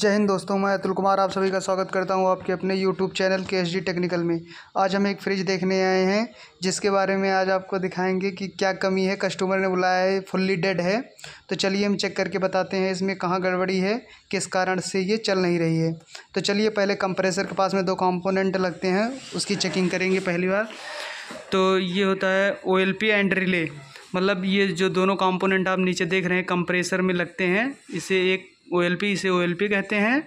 जय हिंद दोस्तों मैं अतुल कुमार आप सभी का स्वागत करता हूं आपके अपने यूट्यूब चैनल के एच टेक्निकल में आज हम एक फ्रिज देखने आए हैं जिसके बारे में आज आपको दिखाएंगे कि क्या कमी है कस्टमर ने बुलाया है फुल्ली डेड है तो चलिए हम चेक करके बताते हैं इसमें कहाँ गड़बड़ी है किस कारण से ये चल नहीं रही है तो चलिए पहले कंप्रेसर के पास में दो कॉम्पोनेंट लगते हैं उसकी चेकिंग करेंगे पहली बार तो ये होता है ओ एंड रिले मतलब ये जो दोनों कॉम्पोनेंट आप नीचे देख रहे हैं कंप्रेसर में लगते हैं इसे एक ओ इसे ओ कहते हैं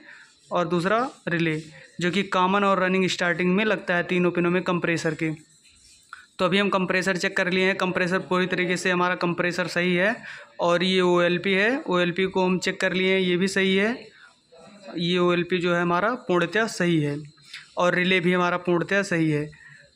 और दूसरा रिले जो कि कॉमन और रनिंग स्टार्टिंग में लगता है तीनों पिनों में कंप्रेसर के तो अभी हम कंप्रेसर चेक कर लिए हैं कंप्रेसर पूरी तरीके से हमारा कंप्रेसर सही है और ये ओ है ओ को हम चेक कर लिए हैं ये भी सही है ये ओ जो है हमारा पूर्णतया सही है और रिले भी हमारा पूर्णतया सही है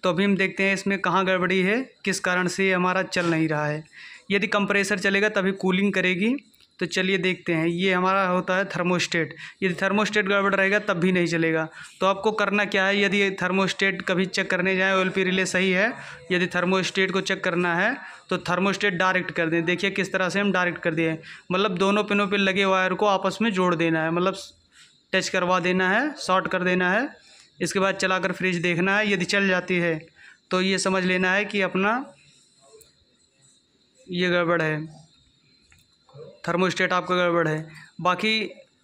तो अभी हम देखते हैं इसमें कहाँ गड़बड़ी है किस कारण से ये हमारा चल नहीं रहा है यदि कंप्रेसर चलेगा तभी कूलिंग करेगी तो चलिए देखते हैं ये हमारा होता है थर्मोस्टेट यदि थर्मोस्टेट गड़बड़ रहेगा तब भी नहीं चलेगा तो आपको करना क्या है यदि थर्मोस्टेट कभी चेक करने जाएं ओएल पी रिले सही है यदि थर्मोस्टेट को चेक करना है तो थर्मोस्टेट डायरेक्ट कर दें देखिए किस तरह से हम डायरेक्ट कर दिए मतलब दोनों पिनों पर लगे वायर को आपस में जोड़ देना है मतलब टच करवा देना है शॉर्ट कर देना है इसके बाद कर फ्रिज देखना है यदि चल जाती है तो ये समझ लेना है कि अपना ये गड़बड़ है थर्मोस्टेट आपका गड़बड़ है बाकी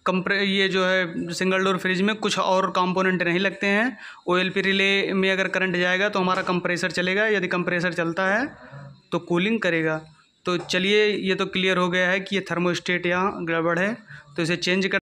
कंप्रे ये जो है सिंगल डोर फ्रिज में कुछ और कंपोनेंट नहीं लगते हैं ओएलपी रिले में अगर करंट जाएगा तो हमारा कंप्रेसर चलेगा यदि कंप्रेसर चलता है तो कूलिंग करेगा तो चलिए ये तो क्लियर हो गया है कि ये थर्मोस्टेट यहाँ गड़बड़ है तो इसे चेंज कर